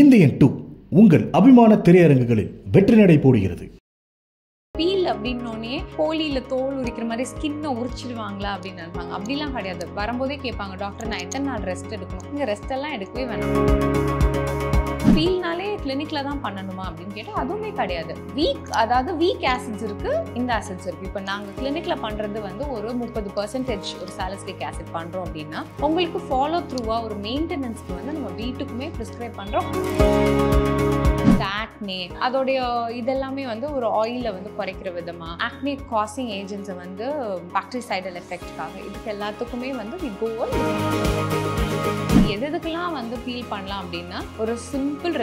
Indian two உங்கள் அபிமான திரையரங்குகளில் வெற்றி நடை போடுகிறது பீல் அப்படின்னோடனே கோழியில் தோல் உரிக்கிற மாதிரி ஸ்கின்னை உரிச்சிடுவாங்களா அப்படின்னு நினைப்பாங்க அப்படிலாம் கிடையாது வரும்போதே கேட்பாங்க டாக்டர் நான் எத்தனை நாள் ரெஸ்ட் எடுக்கணும் இங்கே ரெஸ்ட் எல்லாம் எடுக்கவே வேணாம் ஃபீல்னாலே கிளினிக்ல தான் பண்ணணுமா அப்படின்னு கேட்டால் அதுவுமே கிடையாது வீக் அதாவது வீக் ஆசிட்ஸ் இருக்கு இந்த ஆசிட்ஸ் இருக்கு இப்போ நாங்கள் கிளினிக்ல பண்றது வந்து ஒரு முப்பது பர்சன்டேஜ் ஒரு சாலஸ்டிக் ஆசிட் பண்றோம் அப்படின்னா உங்களுக்கு ஃபாலோ த்ரூவா ஒரு மெயின்டெனன்ஸ்க்கு வந்து நம்ம வீட்டுக்குமே ப்ரிஸ்கிரைப் பண்றோம் ஆக்னே அதோடைய இதெல்லாமே வந்து ஒரு ஆயில வந்து குறைக்கிற விதமா ஆக்னே காசிங் ஏஜென்ட்ஸை வந்து பாக்டரிசைடல் எஃபெக்ட்காக இதுக்கு எல்லாத்துக்குமே வந்து வி எதுக்கெல்லாம் வந்து ஃபீல் பண்ணலாம் அப்படின்னா ஒரு சிம்பிள்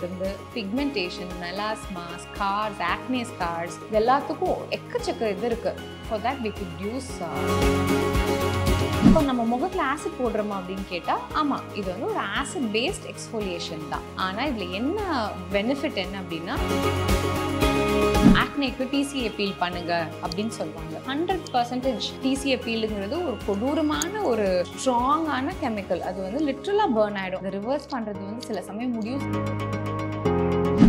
இருந்து pigmentation melasma scars acne scars எல்லாத்துக்கும் எக்கச்சக்க இது இருக்குது for that we could use இப்போ நம்ம முகத்தில் ஆசிட் போடுறோமா அப்படின்னு கேட்டால் ஆமாம் இது வந்து ஒரு ஆசிட் பேஸ்ட் எக்ஸ்போலியேஷன் தான் ஆனால் இதில் என்ன பெனிஃபிட் என்ன அப்படின்னா ஆக்னேக்கு டிசிஏ ஃபீல் பண்ணுங்க அப்படின்னு சொல்லுவாங்க ஹண்ட்ரட் பர்சன்டேஜ் டிசிஏ பீலுங்கிறது ஒரு கொடூரமான ஒரு ஸ்ட்ராங்கான கெமிக்கல் அது வந்து லிட்ரலாக பேர்ன் ஆகிடும் அதை ரிவர்ஸ் பண்ணுறது வந்து சில சமயம் முடியும்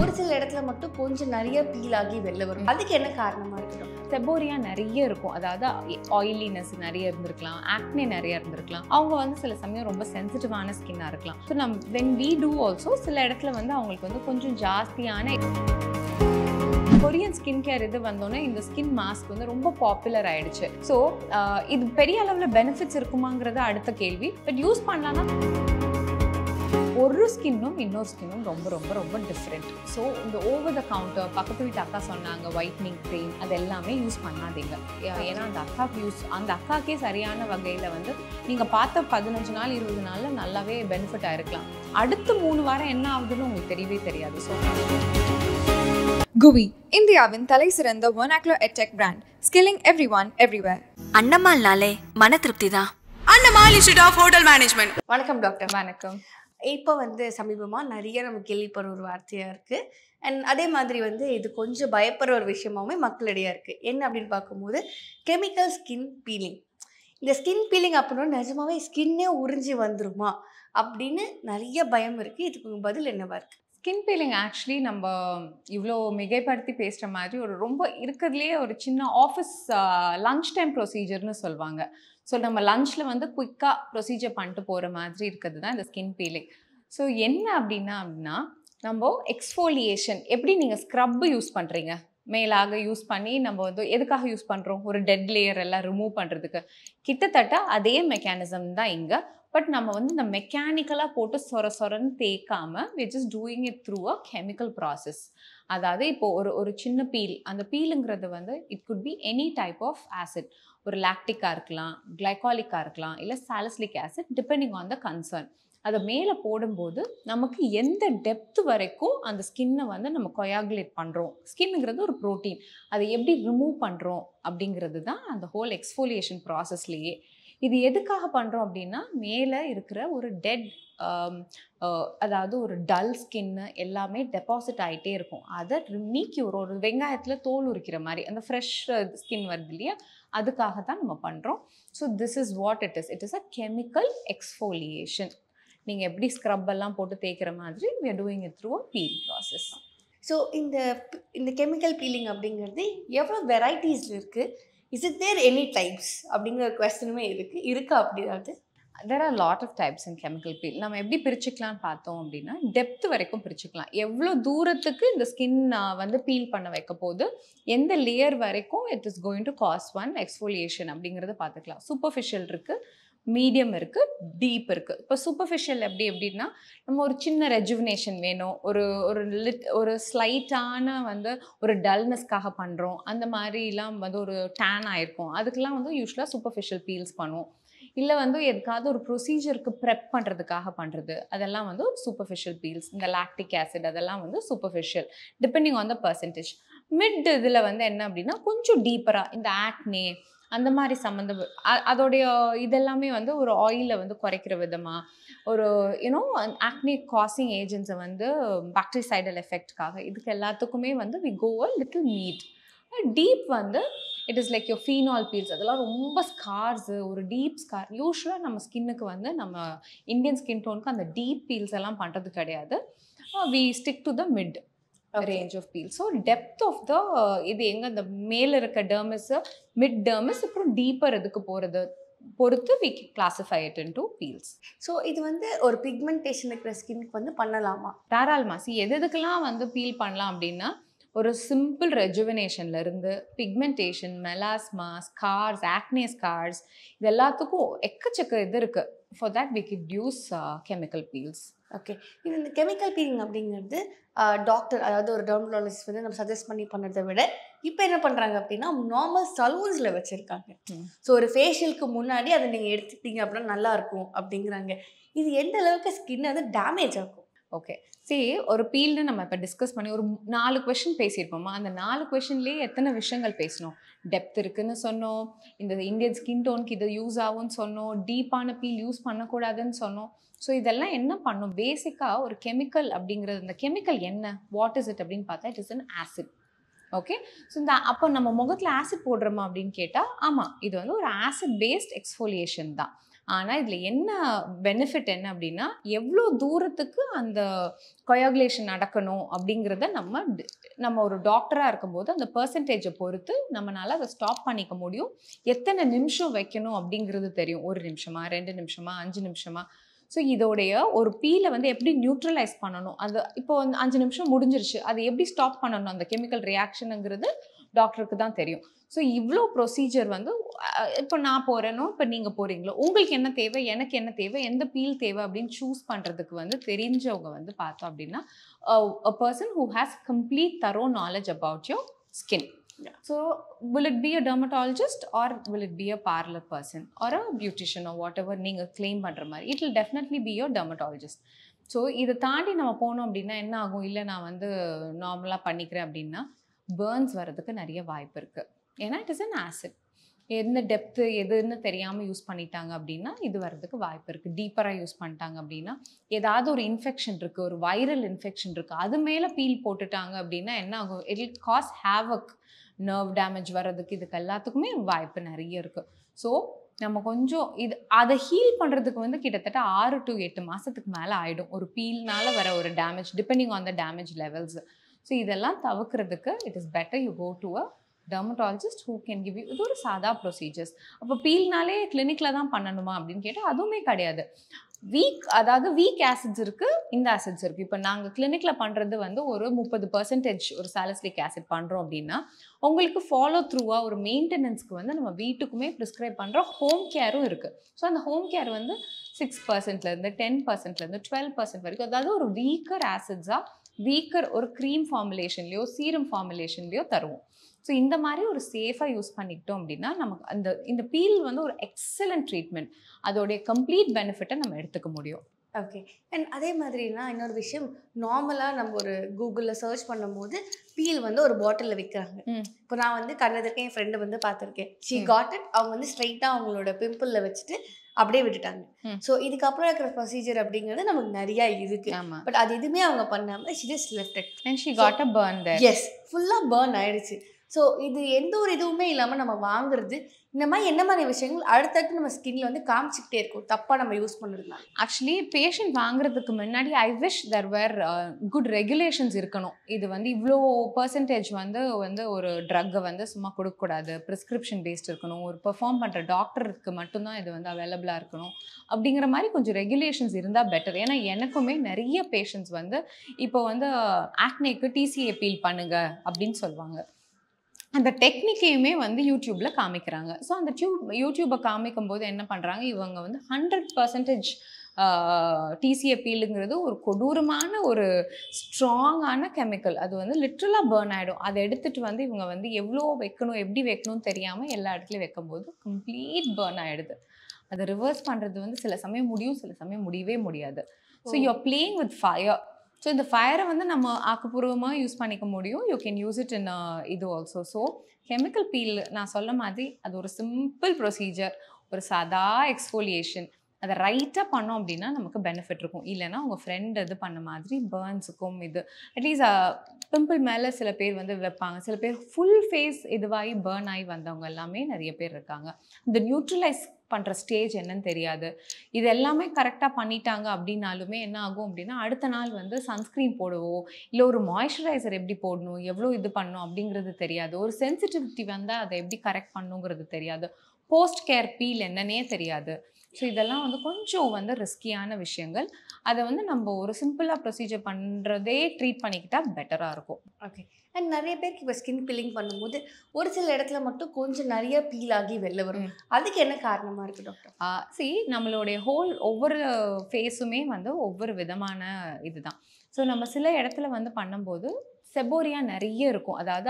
ஒரு சில இடத்துல மட்டும் கொஞ்சம் நிறைய பீல் ஆகி வெளில வரும் அதுக்கு என்ன காரணமாக இருக்கும் செபோரியா நிறைய இருக்கும் அதாவது ஆயிலினஸ் நிறைய இருந்திருக்கலாம் ஆக்னே நிறைய இருந்திருக்கலாம் அவங்க வந்து சில சமயம் ரொம்ப சென்சிட்டிவான ஸ்கின்னாக இருக்கலாம் ஸோ நம் வென் வி டூ ஆல்சோ சில இடத்துல வந்து அவங்களுக்கு வந்து கொஞ்சம் ஜாஸ்தியான கொரியன் ஸ்கின் கேர் இது வந்தோன்னே இந்த ஸ்கின் மாஸ்க் வந்து ரொம்ப பாப்புலர் ஆயிடுச்சு ஸோ இது பெரிய அளவில் பெனிஃபிட்ஸ் இருக்குமாங்கிறது அடுத்த கேள்வி பட் யூஸ் பண்ணலான்னா ஒரு ஸ்கின்னும் இன்னொரு ஸ்கின்னும் ரொம்ப ரொம்ப ரொம்ப டிஃப்ரெண்ட் ஸோ இந்த ஓவர் த கவுண்டர் பக்கத்து வீட்டு அக்கா சொன்னாங்க ஒயிட்னிங் க்ரீம் அது எல்லாமே யூஸ் பண்ணாதீங்க ஏன்னா அந்த அக்காவுக்கு யூஸ் அந்த அக்காக்கே சரியான வகையில் வந்து நீங்கள் பார்த்த பதினஞ்சு நாள் இருபது நாளில் நல்லாவே பெனிஃபிட் ஆகிருக்கலாம் அடுத்த மூணு வாரம் என்ன ஆகுதுன்னு உங்களுக்கு தெரியவே தெரியாது ஸோ குவி இந்தியாவின் தலை சிறந்த ஒனாக்லோ edtech brand skilling every one everywhere நாளே மன திருப்தி தான் Annamalai institute of hotel management வணக்கம் டாக்டர் வணக்கம் இப்போ வந்து சமீபமாக நிறைய நம்ம கேள்விப்படுற ஒரு வார்த்தையாக இருக்குது அண்ட் அதே மாதிரி வந்து இது கொஞ்சம் பயப்படுற ஒரு விஷயமாவுமே மக்களிடையே இருக்குது என்ன அப்படின்னு பார்க்கும்போது கெமிக்கல் ஸ்கின் பீலிங் இந்த ஸ்கின் பீலிங் அப்படின்னா நிஜமாவே ஸ்கின்னே உறிஞ்சி வந்துருமா அப்படின்னு நிறைய பயம் இருக்குது இதுக்கு பதில் என்னவாக இருக்குது ஸ்கின் பீலிங் ஆக்சுவலி நம்ம இவ்வளோ மிகைப்படுத்தி பேசுகிற மாதிரி ஒரு ரொம்ப இருக்கிறதுலேயே ஒரு சின்ன ஆஃபீஸ் லஞ்ச் டைம் ப்ரொசீஜர்னு சொல்லுவாங்க ஸோ நம்ம லஞ்சில் வந்து குயிக்காக ப்ரொசீஜர் பண்ணிட்டு போகிற மாதிரி இருக்கிறது தான் இந்த ஸ்கின் பீலிங் ஸோ என்ன அப்படின்னா அப்படின்னா நம்ம எக்ஸ்ஃபோலியேஷன் எப்படி நீங்கள் ஸ்க்ரப்பு யூஸ் பண்ணுறீங்க மேலாக யூஸ் பண்ணி நம்ம வந்து எதுக்காக யூஸ் பண்ணுறோம் ஒரு டெட் லேயர் எல்லாம் ரிமூவ் பண்ணுறதுக்கு கிட்டத்தட்ட அதே மெக்கானிசம் தான் இங்கே பட் நம்ம வந்து இந்த மெக்கானிக்கலாக போட்டு சொர சொரன்னு தேய்க்காமல் we just doing it through a chemical process அதாவது இப்போ ஒரு ஒரு சின்ன பீல் அந்த பீலுங்கிறது வந்து it could be any type of acid ஒரு லாக்டிக்காக இருக்கலாம் கிளைகாலிக்காக இருக்கலாம் இல்லை salicylic acid depending on the concern அதை மேலே போடும்போது நமக்கு எந்த டெப்த் வரைக்கும் அந்த ஸ்கின்னை வந்து நம்ம கொயாகுலேட் பண்ணுறோம் ஸ்கின்னுங்கிறது ஒரு ப்ரோட்டீன் அதை எப்படி ரிமூவ் பண்ணுறோம் அப்படிங்கிறது தான் அந்த ஹோல் எக்ஸ்ஃபோலியேஷன் ப்ராசஸ்லேயே இது எதுக்காக பண்ணுறோம் அப்படின்னா மேலே இருக்கிற ஒரு டெட் அதாவது ஒரு டல் ஸ்கின்னு எல்லாமே டெபாசிட் ஆகிட்டே இருக்கும் அதை நீக்கியூர் ஒரு வெங்காயத்தில் தோல் உரிக்கிற மாதிரி அந்த ஃப்ரெஷ் ஸ்கின் வருது இல்லையா அதுக்காக தான் நம்ம பண்ணுறோம் so this is what it is it is a chemical exfoliation நீங்கள் எப்படி ஸ்க்ரப் எல்லாம் போட்டு தேய்க்கிற மாதிரி we are doing it through a peel process so இந்த இந்த கெமிக்கல் பீலிங் அப்படிங்கிறது எவ்வளோ வெரைட்டிஸில் இருக்குது is it there any types அப்படிங்கிற கொஸ்டினுமே இருக்குது இருக்கா அப்படி ஏதாவது there are lot of types in chemical peel நம்ம எப்படி பிரிச்சுக்கலாம்னு பார்த்தோம் அப்படின்னா டெப்த் வரைக்கும் பிரிச்சுக்கலாம் எவ்வளோ தூரத்துக்கு இந்த ஸ்கின் வந்து பீல் பண்ண வைக்க போது எந்த லேயர் வரைக்கும் it is going to cause one exfoliation அப்படிங்கிறத பார்த்துக்கலாம் சூப்பர்ஃபிஷியல் இருக்குது மீடியம் இருக்குது டீப் இருக்குது இப்போ சூப்பர்ஃபிஷியல் எப்படி எப்படின்னா நம்ம ஒரு சின்ன ரெஜுவினேஷன் வேணும் ஒரு ஒரு லிட் ஒரு ஸ்லைட்டான வந்து ஒரு டல்னஸ்க்காக பண்ணுறோம் அந்த மாதிரிலாம் வந்து ஒரு டேன் ஆகிருக்கும் அதுக்கெலாம் வந்து யூஸ்வலாக சூப்பர்ஃபிஷியல் பீல்ஸ் பண்ணுவோம் இல்லை வந்து எதுக்காவது ஒரு ப்ரொசீஜருக்கு ப்ரெப் பண்ணுறதுக்காக பண்ணுறது அதெல்லாம் வந்து சூப்பர்ஃபிஷியல் பீல்ஸ் இந்த லாக்டிக் ஆசிட் அதெல்லாம் வந்து superficial depending on the percentage mid இதில் வந்து என்ன அப்படின்னா கொஞ்சம் டீப்பராக இந்த ஆக்னே அந்த மாதிரி சம்மந்த அதோடைய இதெல்லாமே வந்து ஒரு ஆயிலில் வந்து குறைக்கிற விதமாக ஒரு யூனோ ஆக்னி காசிங் ஏஜென்ட்ஸை வந்து பாக்டரிசைடல் எஃபெக்ட்காக இதுக்கு எல்லாத்துக்குமே வந்து we go a little need deep வந்து it is like your phenol peels அதெல்லாம் ரொம்ப ஸ்கார்ஸு ஒரு டீப் ஸ்கார் யூஸ்வலாக நம்ம ஸ்கின்னுக்கு வந்து நம்ம இந்தியன் ஸ்கின் டோனுக்கு அந்த டீப் பீல்ஸ் எல்லாம் பண்ணுறது கிடையாது we stick to the mid range of peel so depth of the இது எங்கே அந்த மேலே இருக்க டேர்மஸ் மிட் டேர்மஸ் அப்புறம் டீப்பர் இதுக்கு போகிறது பொறுத்து we classify it into peels so இது வந்து ஒரு பிக்மெண்டேஷன் இருக்கிற ஸ்கின்க்கு வந்து பண்ணலாமா தாராளமா சி எது எதுக்கெல்லாம் வந்து பீல் பண்ணலாம் அப்படின்னா ஒரு சிம்பிள் ரெஜுவினேஷன்ல இருந்து pigmentation melasma scars acne scars இது எல்லாத்துக்கும் எக்கச்சக்க இது இருக்குது for that we get use chemical peels okay இது இந்த கெமிக்கல் பீலிங் அப்படிங்கிறது டாக்டர் uh, அதாவது ஒரு டெர்மலாலஜிஸ்ட் வந்து நம்ம சஜஸ்ட் பண்ணி பண்ணுறதை விட இப்போ என்ன பண்ணுறாங்க அப்படின்னா நார்மல் சலூன்ஸில் வச்சுருக்காங்க ஸோ ஒரு ஃபேஷியலுக்கு முன்னாடி அதை நீங்கள் எடுத்துக்கிட்டீங்க அப்படின்னா நல்லாயிருக்கும் அப்படிங்கிறாங்க இது எந்த அளவுக்கு ஸ்கின் வந்து டேமேஜ் ஆகும் ஓகே சரி ஒரு பீல்டு நம்ம இப்போ டிஸ்கஸ் பண்ணி ஒரு நாலு கொஷின் பேசியிருப்போமா அந்த நாலு கொஷின்லேயே எத்தனை விஷயங்கள் பேசணும் டெப்த் இருக்குன்னு சொன்னோம் இந்த இந்தியன் ஸ்கின் டோனுக்கு இது யூஸ் ஆகும்னு சொன்னோம் டீப்பான பீல் யூஸ் பண்ணக்கூடாதுன்னு சொன்னோம் ஸோ இதெல்லாம் என்ன பண்ணும் பேசிக்காக ஒரு கெமிக்கல் அப்படிங்கிறது இந்த கெமிக்கல் என்ன வாட் இஸ் இட் அப்படின்னு பார்த்தா it is an acid okay so இந்த அப்போ நம்ம முகத்தில் ஆசிட் போடுறோமா அப்படின்னு கேட்டால் ஆமாம் இது வந்து ஒரு ஆசிட் பேஸ்ட் எக்ஸ்ஃபோலியேஷன் தான் ஆனால் இதில் என்ன பெனிஃபிட் என்ன அப்படின்னா எவ்வளோ தூரத்துக்கு அந்த கொயாகுலேஷன் நடக்கணும் அப்படிங்கிறத நம்ம நம்ம ஒரு டாக்டராக இருக்கும்போது அந்த பர்சன்டேஜை பொறுத்து நம்மளால் அதை ஸ்டாப் பண்ணிக்க முடியும் எத்தனை நிமிஷம் வைக்கணும் அப்படிங்கிறது தெரியும் ஒரு நிமிஷமா ரெண்டு நிமிஷமா அஞ்சு நிமிஷமா ஸோ இதோடைய ஒரு பீலை வந்து எப்படி நியூட்ரலைஸ் பண்ணணும் அது இப்போ அஞ்சு நிமிஷம் முடிஞ்சிருச்சு அதை எப்படி ஸ்டாப் பண்ணணும் அந்த கெமிக்கல் ரியாக்ஷனுங்கிறது டாக்டருக்கு தான் தெரியும் ஸோ இவ்வளோ ப்ரொசீஜர் வந்து இப்போ நான் போகிறேனோ இப்போ நீங்கள் போகிறீங்களோ உங்களுக்கு என்ன தேவை எனக்கு என்ன தேவை எந்த பீல் தேவை அப்படின்னு சூஸ் பண்ணுறதுக்கு வந்து தெரிஞ்சவங்க வந்து பார்த்தோம் அப்படின்னா a person who has complete thorough knowledge about your skin so will it be a dermatologist or will it be a parlor person or a beautician or whatever நீங்கள் claim பண்ணுற மாதிரி it will definitely be your dermatologist so இதை தாண்டி நம்ம போனோம் அப்படின்னா என்ன ஆகும் இல்லை நான் வந்து நார்மலாக பண்ணிக்கிறேன் அப்படின்னா பேர்ன்ஸ் வர்றதுக்கு நிறைய வாய்ப்பு இருக்குது ஏன்னா இட் இஸ் அன் ஆசிட் எந்த டெப்த்து எதுன்னு தெரியாமல் யூஸ் பண்ணிட்டாங்க அப்படின்னா இது வர்றதுக்கு வாய்ப்பு இருக்குது டீப்பராக யூஸ் பண்ணிட்டாங்க அப்படின்னா ஏதாவது ஒரு இன்ஃபெக்ஷன் இருக்குது ஒரு வைரல் இன்ஃபெக்ஷன் இருக்குது அது மேலே பீல் போட்டுட்டாங்க அப்படின்னா என்ன ஆகும் it cause havoc nerve damage வர்றதுக்கு இதுக்கு எல்லாத்துக்குமே வாய்ப்பு நிறைய இருக்குது ஸோ நம்ம கொஞ்சம் இது அதை ஹீல் பண்ணுறதுக்கு வந்து கிட்டத்தட்ட ஆறு டு எட்டு மாதத்துக்கு மேலே ஆகிடும் ஒரு பீல்னால் வர ஒரு damage depending on the damage levels so இதெல்லாம் தவிர்க்கிறதுக்கு it is better you go to a dermatologist who can give you இது ஒரு சாதா ப்ரொசீஜர்ஸ் அப்போ பீல்னாலே கிளினிக்கில் தான் பண்ணணுமா அப்படின்னு கேட்டால் அதுவுமே கிடையாது வீக் அதாவது வீக் ஆசிட்ஸ் இருக்குது இந்த ஆசிட்ஸ் இருக்குது இப்போ நாங்கள் கிளினிக்கில் பண்ணுறது வந்து ஒரு முப்பது பர்சன்டேஜ் ஒரு சாலஸ்லிக் ஆசிட் பண்ணுறோம் அப்படின்னா உங்களுக்கு ஃபாலோ த்ரூவாக ஒரு மெயின்டெனன்ஸ்க்கு வந்து நம்ம வீட்டுக்குமே ப்ரிஸ்கிரைப் பண்ணுற ஹோம் கேரும் இருக்குது ஸோ அந்த ஹோம் கேர் வந்து சிக்ஸ் பர்சன்ட்லேருந்து டென் பர்சன்ட்லேருந்து டுவெல் பர்சன்ட் வரைக்கும் அதாவது ஒரு வீக்கர் ஆசிட்ஸாக வீக்கர் ஒரு க்ரீம் ஃபார்முலேஷன்லேயோ சீரம் ஃபார்முலேஷன்லேயோ தருவோம் ஸோ இந்த மாதிரி ஒரு சேஃபாக யூஸ் பண்ணிக்கிட்டோம் அப்படின்னா நமக்கு அந்த இந்த பீல் வந்து ஒரு எக்ஸலண்ட் ட்ரீட்மெண்ட் அதோடைய கம்ப்ளீட் பெனிஃபிட்டை நம்ம எடுத்துக்க முடியும் ஓகே அண்ட் அதே மாதிரிலாம் இன்னொரு விஷயம் நார்மலாக நம்ம ஒரு கூகுளில் சர்ச் பண்ணும்போது பீல் வந்து ஒரு பாட்டிலில் விற்கிறாங்க இப்போ நான் வந்து கண்ணதற்கு என் ஃப்ரெண்டு வந்து பார்த்துருக்கேன் ஷீ காட் இட் அவங்க வந்து ஸ்ட்ரைட்டாக அவங்களோட பிம்பிளில் வச்சுட்டு அப்படியே விட்டுட்டாங்க ஸோ இதுக்கப்புறம் இருக்கிற ப்ரொசீஜர் அப்படிங்கிறது நமக்கு நிறைய இருக்கு பட் அது எதுவுமே அவங்க பண்ணாம காட் பர்ன் ஃபுல்லாக பர்ன் ஆயிடுச்சு ஸோ இது எந்த ஒரு இதுவுமே இல்லாமல் நம்ம வாங்குறது இந்த மாதிரி என்ன மாதிரி விஷயங்கள் அடுத்தடுத்து நம்ம ஸ்கின்ல வந்து காமிச்சிக்கிட்டே இருக்கும் தப்பாக நம்ம யூஸ் பண்ணுறதுனால ஆக்சுவலி பேஷண்ட் வாங்குறதுக்கு முன்னாடி I wish there were good regulations இருக்கணும் இது வந்து இவ்வளோ பர்சன்டேஜ் வந்து வந்து ஒரு ட்ரக்கை வந்து சும்மா கொடுக்கக்கூடாது ப்ரிஸ்கிரிப்ஷன் பேஸ்ட் இருக்கணும் ஒரு பெர்ஃபார்ம் பண்ணுற டாக்டருக்கு மட்டும்தான் இது வந்து அவைலபிளாக இருக்கணும் அப்படிங்கிற மாதிரி கொஞ்சம் ரெகுலேஷன்ஸ் இருந்தால் பெட்டர் ஏன்னா எனக்குமே நிறைய பேஷண்ட்ஸ் வந்து இப்போ வந்து ஆக்னேக்கு டிசி அப்பீல் பண்ணுங்க அப்படின்னு சொல்லுவாங்க அந்த டெக்னிக்கையுமே வந்து யூடியூப்பில் காமிக்கிறாங்க ஸோ அந்த டியூப் யூடியூப்பை காமிக்கும் போது என்ன பண்ணுறாங்க இவங்க வந்து ஹண்ட்ரட் பர்சன்டேஜ் டிசி ஒரு கொடூரமான ஒரு ஸ்ட்ராங்கான கெமிக்கல் அது வந்து லிட்ரலாக பேர்ன் ஆகிடும் அதை எடுத்துகிட்டு வந்து இவங்க வந்து எவ்வளோ வைக்கணும் எப்படி வைக்கணும்னு தெரியாமல் எல்லா இடத்துலையும் வைக்கும்போது கம்ப்ளீட் பேர்ன் ஆகிடுது அதை ரிவர்ஸ் பண்ணுறது வந்து சில சமயம் முடியும் சில சமயம் முடியவே முடியாது so you're playing with fire so இந்த ஃபயரை வந்து நம்ம ஆக்கப்பூர்வமாக யூஸ் பண்ணிக்க முடியும் you can use it in இது ஆல்சோ ஸோ கெமிக்கல் பீல் நான் சொல்ல மாதிரி அது ஒரு சிம்பிள் ப்ரொசீஜர் ஒரு சாதா எக்ஸ்ஃபோலியேஷன் அதை ரைட்டாக பண்ணோம் அப்படின்னா நமக்கு பெனிஃபிட் இருக்கும் இல்லைனா உங்கள் ஃப்ரெண்ட் இது பண்ண மாதிரி பேர்ன்ஸுக்கும் இது அட்லீஸ்ட் பிம்பிள் மேலே சில பேர் வந்து வைப்பாங்க சில பேர் ஃபுல் ஃபேஸ் இதுவாகி பேர்ன் ஆகி வந்தவங்க எல்லாமே நிறைய பேர் இருக்காங்க இந்த நியூட்ரலைஸ் பண்ணுற ஸ்டேஜ் என்னன்னு தெரியாது இது எல்லாமே கரெக்டாக பண்ணிட்டாங்க அப்படின்னாலுமே என்ன ஆகும் அப்படின்னா அடுத்த நாள் வந்து சன்ஸ்க்ரீன் போடுவோம் இல்லை ஒரு மாய்ஸ்சரைசர் எப்படி போடணும் எவ்வளோ இது பண்ணணும் அப்படிங்கிறது தெரியாது ஒரு சென்சிட்டிவிட்டி வந்தால் அதை எப்படி கரெக்ட் பண்ணுங்கிறது தெரியாது போஸ்ட் கேர் பீல் என்னன்னே தெரியாது ஸோ இதெல்லாம் வந்து கொஞ்சம் வந்து ரிஸ்கியான விஷயங்கள் அதை வந்து நம்ம ஒரு சிம்பிளாக ப்ரொசீஜர் பண்ணுறதே ட்ரீட் பண்ணிக்கிட்டால் பெட்டராக இருக்கும் ஓகே அண்ட் நிறைய பேருக்கு இப்போ ஸ்கின் பில்லிங் பண்ணும்போது ஒரு சில இடத்துல மட்டும் கொஞ்சம் நிறைய பீல் ஆகி வெளில வரும் அதுக்கு என்ன காரணமாக இருக்குது டாக்டர் சி நம்மளுடைய ஹோல் ஒவ்வொரு ஃபேஸுமே வந்து ஒவ்வொரு விதமான இதுதான் ஸோ நம்ம சில இடத்துல வந்து பண்ணும்போது செபோரியா நிறைய இருக்கும் அதாவது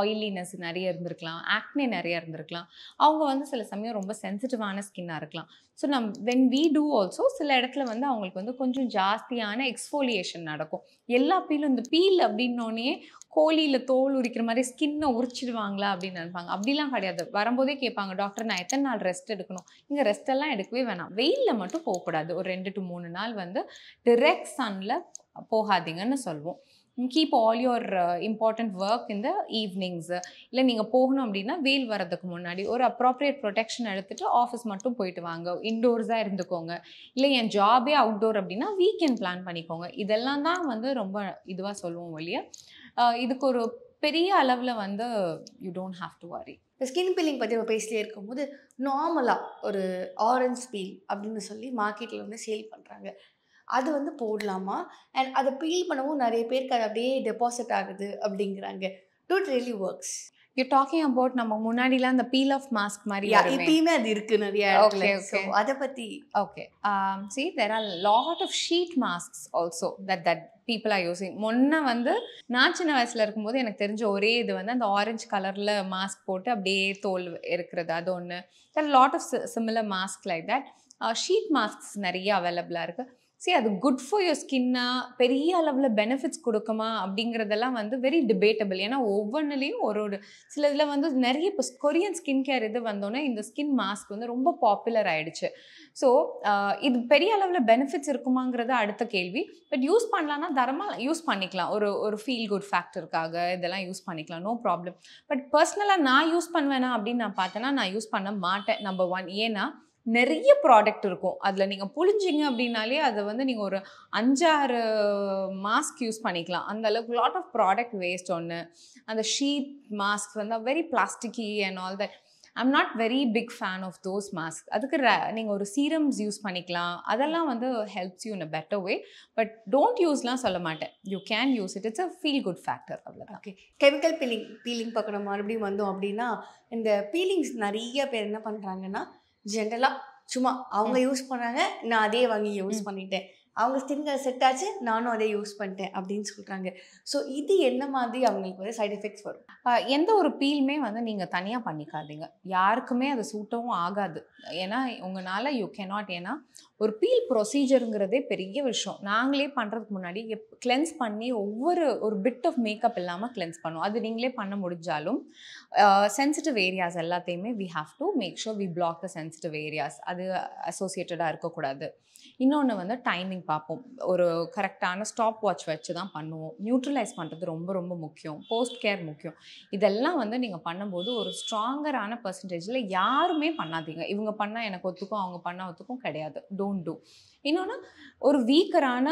ஆயிலினஸ் நிறைய இருந்திருக்கலாம் ஆக்னே நிறைய இருந்திருக்கலாம் அவங்க வந்து சில சமயம் ரொம்ப சென்சிட்டிவான ஸ்கின்னாக இருக்கலாம் ஸோ நம் வென் வி டூ ஆல்சோ சில இடத்துல வந்து அவங்களுக்கு வந்து கொஞ்சம் ஜாஸ்தியான எக்ஸ்ஃபோலியேஷன் நடக்கும் எல்லா பீலும் இந்த பீல் அப்படின்னோடனே கோழியில் தோல் உரிக்கிற மாதிரி ஸ்கின்னை உரிச்சிடுவாங்களா அப்படின்னு நினைப்பாங்க அப்படிலாம் கிடையாது வரும்போதே கேட்பாங்க டாக்டர் நான் எத்தனை நாள் ரெஸ்ட் எடுக்கணும் இங்கே ரெஸ்ட் எல்லாம் எடுக்கவே வேணாம் வெயிலில் மட்டும் போகக்கூடாது ஒரு ரெண்டு டு மூணு நாள் வந்து டிரெக்ட் சன்னில் போகாதீங்கன்னு சொல்வோம் keep all your important work இந்த ஈவினிங்ஸு இல்லை நீங்கள் போகணும் அப்படின்னா வெயில் வரதுக்கு முன்னாடி ஒரு அப்ராப்ரியேட் ப்ரொடெக்ஷன் எடுத்துகிட்டு ஆஃபீஸ் மட்டும் போயிட்டு வாங்க இன்டோர்ஸாக இருந்துக்கோங்க இல்லை என் ஜாபே அவுட்டோர் அப்படின்னா வீக்கெண்ட் பிளான் பண்ணிக்கோங்க இதெல்லாம் தான் வந்து ரொம்ப இதுவாக சொல்லுவோம் இல்லையா இதுக்கு ஒரு பெரிய அளவில் வந்து யூ டோன்ட் ஹாவ் டு வாரி இந்த ஸ்கின் பீலிங் பற்றி நம்ம பேசிட்டே இருக்கும்போது நார்மலாக ஒரு ஆரஞ்ச் பீல் அப்படின்னு சொல்லி மார்க்கெட்டில் வந்து சேல் பண்ணுறாங்க அது வந்து போடலாமா அண்ட் அதை பீல் பண்ணவும் நிறைய பேருக்கு அது அப்படியே டெபாசிட் ஆகுது அப்படிங்கிறாங்க do it really works you talking about நம்ம முன்னாடிலாம் அந்த பீல் ஆஃப் மாஸ்க் மாதிரி இப்பயுமே அது இருக்கு நிறைய ஓகே அதை பற்றி okay see there are lot of sheet mask also that that people are using முன்ன வந்து நான் சின்ன வயசில் இருக்கும்போது எனக்கு தெரிஞ்ச ஒரே இது வந்து அந்த ஆரஞ்சு கலரில் மாஸ்க் போட்டு அப்படியே தோல் இருக்கிறது அது ஒன்று there lot of similar mask like that sheet masks நிறைய அவைலபிளாக இருக்குது சரி அது குட் ஃபார் யோர் ஸ்கின்னா பெரிய அளவில் பெனிஃபிட்ஸ் கொடுக்குமா அப்படிங்கிறதெல்லாம் வந்து வெரி டிபேட்டபிள் ஏன்னா ஒவ்வொன்றுலேயும் ஒரு ஒரு சில இதில் வந்து நிறைய இப்போ கொரியன் ஸ்கின் கேர் இது வந்தோன்னே இந்த ஸ்கின் மாஸ்க் வந்து ரொம்ப பாப்புலர் ஆகிடுச்சு ஸோ இது பெரிய அளவில் பெனிஃபிட்ஸ் இருக்குமாங்கிறது அடுத்த கேள்வி பட் யூஸ் பண்ணலான்னா தரமாக யூஸ் பண்ணிக்கலாம் ஒரு ஒரு ஃபீல் குட் ஃபேக்டருக்காக இதெல்லாம் யூஸ் பண்ணிக்கலாம் நோ ப்ராப்ளம் பட் பர்சனலாக நான் யூஸ் பண்ணுவேனா அப்படின்னு நான் பார்த்தேன்னா நான் யூஸ் பண்ண மாட்டேன் நம்பர் ஒன் ஏன்னா நிறைய ப்ராடக்ட் இருக்கும் அதில் நீங்கள் புழிஞ்சிங்க அப்படின்னாலே அதை வந்து நீங்கள் ஒரு அஞ்சாறு மாஸ்க் யூஸ் பண்ணிக்கலாம் அந்த அளவுக்கு லாட் ஆஃப் ப்ராடக்ட் வேஸ்ட் ஒன்று அந்த ஷீட் மாஸ்க் வந்து very plasticky and all that I'm not very big fan of those mask அதுக்கு நீங்கள் ஒரு சீரம்ஸ் யூஸ் பண்ணிக்கலாம் அதெல்லாம் வந்து helps you in a better way but don't யூஸ்லாம் சொல்ல மாட்டேன் you can use it it's a feel good factor அவ்வளோதான் ஓகே கெமிக்கல் பீலிங் பீலிங் பக்கம் மறுபடியும் வந்தோம் அப்படின்னா இந்த பீலிங்ஸ் நிறைய பேர் என்ன பண்ணுறாங்கன்னா ஜென்ரலாக சும்மா அவங்க யூஸ் பண்ணாங்க நான் அதே வாங்கி யூஸ் பண்ணிட்டேன் அவங்க ஸ்கின்க்கு செட் ஆச்சு நானும் அதை யூஸ் பண்ணிட்டேன் அப்படின்னு சொல்கிறாங்க ஸோ இது என்ன மாதிரி அவங்களுக்கு வந்து சைட் எஃபெக்ட்ஸ் வரும் எந்த ஒரு பீலுமே வந்து நீங்கள் தனியாக பண்ணிக்காதீங்க யாருக்குமே அது சூட்டவும் ஆகாது ஏன்னா உங்களால் யூ கேனாட் ஏன்னா ஒரு பீல் ப்ரொசீஜருங்கிறதே பெரிய விஷயம் நாங்களே பண்ணுறதுக்கு முன்னாடி கிளென்ஸ் பண்ணி ஒவ்வொரு ஒரு பிட் ஆஃப் மேக்கப் இல்லாமல் கிளென்ஸ் பண்ணுவோம் அது நீங்களே பண்ண முடிஞ்சாலும் சென்சிட்டிவ் ஏரியாஸ் எல்லாத்தையுமே we have to make sure we block the sensitive areas அது அசோசியேட்டடாக இருக்கக்கூடாது இன்னொன்று வந்து டைமிங் பார்ப்போம் ஒரு கரெக்டான ஸ்டாப் வாட்ச் வச்சு தான் பண்ணுவோம் நியூட்ரலைஸ் பண்ணுறது ரொம்ப ரொம்ப முக்கியம் போஸ்ட் கேர் முக்கியம் இதெல்லாம் வந்து நீங்கள் பண்ணும்போது ஒரு ஸ்ட்ராங்கரான பர்சன்டேஜில் யாருமே பண்ணாதீங்க இவங்க பண்ணால் எனக்கு ஒத்துக்கும் அவங்க பண்ணால் ஒத்துக்கும் கிடையாது டோன்ட் டூ இன்னொன்று ஒரு வீக்கரான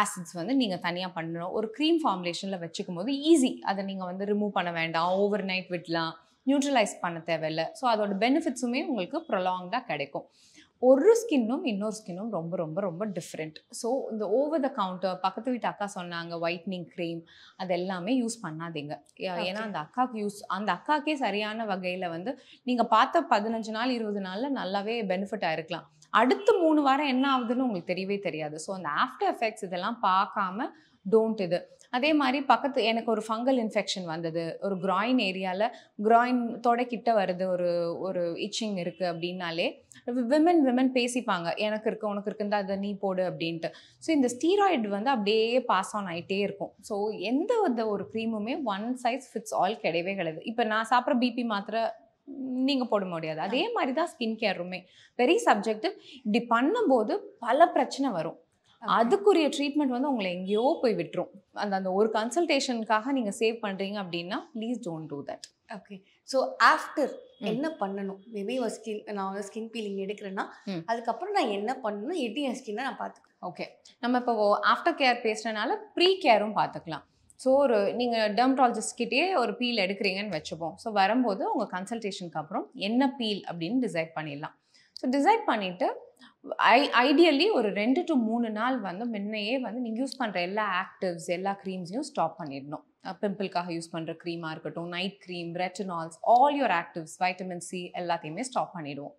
ஆசிட்ஸ் வந்து நீங்கள் தனியாக பண்ணணும் ஒரு க்ரீம் ஃபார்முலேஷனில் வச்சுக்கும் போது ஈஸி அதை நீங்கள் வந்து ரிமூவ் பண்ண வேண்டாம் ஓவர் நைட் விடலாம் நியூட்ரலைஸ் பண்ண தேவையில்லை ஸோ அதோட பெனிஃபிட்ஸுமே உங்களுக்கு ப்ரொலாங்காக கிடைக்கும் ஒரு ஸ்கின்னும் இன்னொரு ஸ்கின்னும் ரொம்ப ரொம்ப ரொம்ப டிஃப்ரெண்ட் ஸோ இந்த ஓவர் த கவுண்டர் பக்கத்து வீட்டு அக்கா சொன்னாங்க ஒயிட்னிங் க்ரீம் அது எல்லாமே யூஸ் பண்ணாதீங்க ஏன்னா அந்த அக்காவுக்கு யூஸ் அந்த அக்காக்கே சரியான வகையில் வந்து நீங்கள் பார்த்த பதினஞ்சு நாள் இருபது நாளில் நல்லாவே பெனிஃபிட் இருக்கலாம் அடுத்து மூணு வாரம் என்ன ஆகுதுன்னு உங்களுக்கு தெரியவே தெரியாது ஸோ அந்த ஆஃப்டர் எஃபெக்ட்ஸ் இதெல்லாம் பார்க்காம டோன்ட் இது அதே மாதிரி பக்கத்து எனக்கு ஒரு ஃபங்கல் இன்ஃபெக்ஷன் வந்தது ஒரு க்ராயின் ஏரியாவில் க்ராயின் தொடக்கிட்ட வருது ஒரு ஒரு இச்சிங் இருக்குது அப்படின்னாலே விமன் விமன் பேசிப்பாங்க எனக்கு இருக்குது உனக்கு இருக்குந்தா அதை நீ போடு அப்படின்ட்டு ஸோ இந்த ஸ்டீராய்டு வந்து அப்படியே பாஸ் ஆன் ஆகிட்டே இருக்கும் ஸோ எந்த ஒரு க்ரீமுமே ஒன் சைஸ் ஃபிட்ஸ் ஆல் கிடையவே கிடையாது இப்போ நான் சாப்பிட்ற பிபி மாத்திரை நீங்கள் போட முடியாது அதே மாதிரி தான் ஸ்கின் கேருமே வெரி சப்ஜெக்டிவ் இப்படி பண்ணும்போது பல பிரச்சனை வரும் அதுக்குரிய ட்ரீட்மெண்ட் வந்து உங்களை எங்கேயோ போய் விட்டுரும் அந்த அந்த ஒரு கன்சல்டேஷனுக்காக நீங்கள் சேவ் பண்ணுறீங்க அப்படின்னா please don't do that okay so after என்ன பண்ணணும் மேபி ஒரு ஸ்கின் நான் ஸ்கின் பீலிங் எடுக்கிறேன்னா அதுக்கப்புறம் நான் என்ன பண்ணணும் எப்படி என் ஸ்கின்னை நான் பார்த்துக்கணும் ஓகே நம்ம இப்போ ஆஃப்டர் கேர் பேசுகிறனால ப்ரீ கேரும் பார்த்துக்கலாம் ஸோ ஒரு நீங்கள் டெர்மட்டாலஜிஸ்ட்கிட்டே ஒரு பீல் எடுக்கிறீங்கன்னு வச்சுப்போம் ஸோ வரும்போது உங்கள் கன்சல்டேஷனுக்கு அப்புறம் என்ன பீல் அப்படின்னு டிசைட் பண்ணிடலாம் ஸோ டிசைட் பண்ணிவிட்டு ஐ ஐடியலி ஒரு ரெண்டு டு மூணு நாள் வந்து முன்னையே வந்து நீங்கள் யூஸ் பண்ணுற எல்லா ஆக்டிவ்ஸ் எல்லா க்ரீம்ஸையும் ஸ்டாப் பண்ணிடணும் பிம்பிள்காக யூஸ் பண்ணுற க்ரீமாக இருக்கட்டும் night cream retinols all your actives vitamin C எல்லாத்தையுமே ஸ்டாப் பண்ணிவிடுவோம்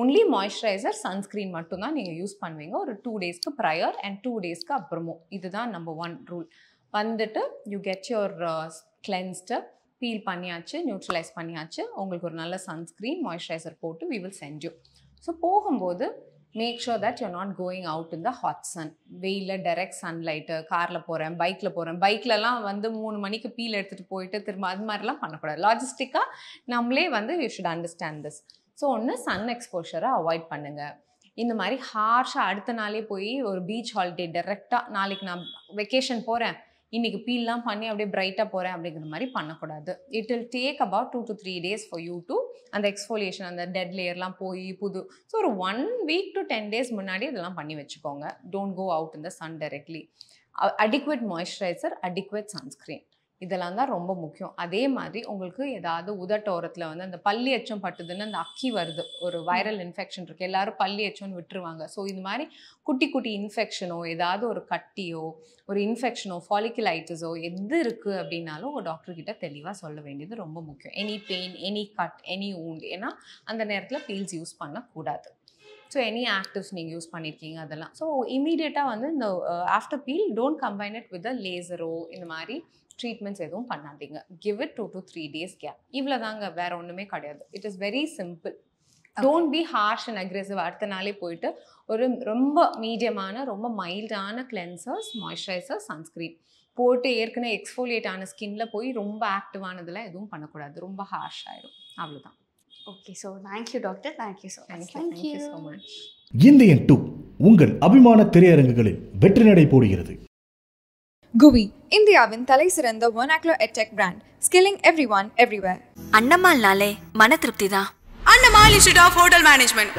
ஒன்லி மாய்ஸ்சரைசர் சன்ஸ்க்ரீன் மட்டும்தான் நீங்கள் யூஸ் பண்ணுவீங்க ஒரு டூ டேஸ்க்கு ப்ரையர் அண்ட் டூ டேஸ்க்கு அப்புறமும் இதுதான் நம்பர் ஒன் ரூல் வந்துட்டு you get your cleansed peel பண்ணியாச்சு நியூட்ரலைஸ் பண்ணியாச்சு உங்களுக்கு ஒரு நல்ல சன்ஸ்க்ரீன் மாய்ஸ்சரைசர் போட்டு வி வில் செஞ்சு ஸோ போகும்போது make sure that you're not going out in the hot sun வெயிலில் டைரக்ட் சன்லைட்டு காரில் போகிறேன் பைக்கில் போகிறேன் பைக்லலாம் வந்து மூணு மணிக்கு பீல் எடுத்துகிட்டு போயிட்டு திரும்ப அது மாதிரிலாம் பண்ணக்கூடாது லாஜிஸ்டிக்காக நம்மளே வந்து you should understand this so ஒன்று சன் எக்ஸ்போஷரை அவாய்ட் பண்ணுங்கள் இந்த மாதிரி ஹார்ஷாக அடுத்த நாளே போய் ஒரு பீச் ஹாலிடே டைரெக்டாக நாளைக்கு நான் வெக்கேஷன் போகிறேன் இன்றைக்கி பீல்லாம் பண்ணி அப்படியே பிரைட்டாக போகிறேன் அப்படிங்கிற மாதிரி பண்ணக்கூடாது it will take about two to three days for you to அந்த எக்ஸ்போலியேஷன் அந்த டெட் லேயர்லாம் போய் புது ஸோ ஒரு one week to ten days முன்னாடி இதெல்லாம் பண்ணி வச்சுக்கோங்க டோன்ட் கோ அவுட் இந்த sun directly adequate moisturiser adequate sunscreen இதெல்லாம் தான் ரொம்ப முக்கியம் அதே மாதிரி உங்களுக்கு ஏதாவது உதட்டோரத்தில் வந்து அந்த பள்ளி அச்சம் பட்டுதுன்னு அந்த அக்கி வருது ஒரு வைரல் இன்ஃபெக்ஷன் இருக்குது எல்லாரும் பள்ளி அச்சம்னு விட்டுருவாங்க ஸோ இது மாதிரி குட்டி குட்டி இன்ஃபெக்ஷனோ ஏதாவது ஒரு கட்டியோ ஒரு இன்ஃபெக்ஷனோ ஃபாலிக்குலைட்டிஸோ எது இருக்குது அப்படின்னாலும் உங்கள் டாக்டர்கிட்ட தெளிவாக சொல்ல வேண்டியது ரொம்ப முக்கியம் any pain any cut any wound ஏன்னா அந்த நேரத்தில் பீல்ஸ் யூஸ் பண்ணக்கூடாது ஸோ எனி ஆக்டிவ்ஸ் நீங்கள் யூஸ் பண்ணியிருக்கீங்க அதெல்லாம் ஸோ இமீடியட்டாக வந்து இந்த after peel don't combine it with லேசரோ இந்த மாதிரி ட்ரீட்மெண்ட்ஸ் எதுவும் பண்ணாதீங்க give it two to three days gap இவ்வளோ தாங்க வேற ஒன்றுமே கிடையாது it is very simple don't be harsh and aggressive அடுத்த நாளே போயிட்டு ஒரு ரொம்ப மீடியமான ரொம்ப மைல்டான கிளென்சர்ஸ் மாய்ஸ்சரைசர் சன்ஸ்கிரீன் போட்டு ஏற்கனவே எக்ஸ்ஃபோலியேட் ஆன ஸ்கின்ல போய் ரொம்ப ஆக்டிவானதெல்லாம் எதுவும் பண்ணக்கூடாது ரொம்ப ஹார்ஷ் ஆயிடும் அவ்வளோதான் okay so thank you doctor so thank you so much Indian two உங்கள் அபிமான திரையரங்குகளில் வெற்றி நடை போடுகிறது குவி இந்தியாவின் தலை சிறந்த ஒனாக்லோ edtech brand skilling every one everywhere அண்ணம்மாள்னாலே மன திருப்தி தான் Annammal institute of hotel management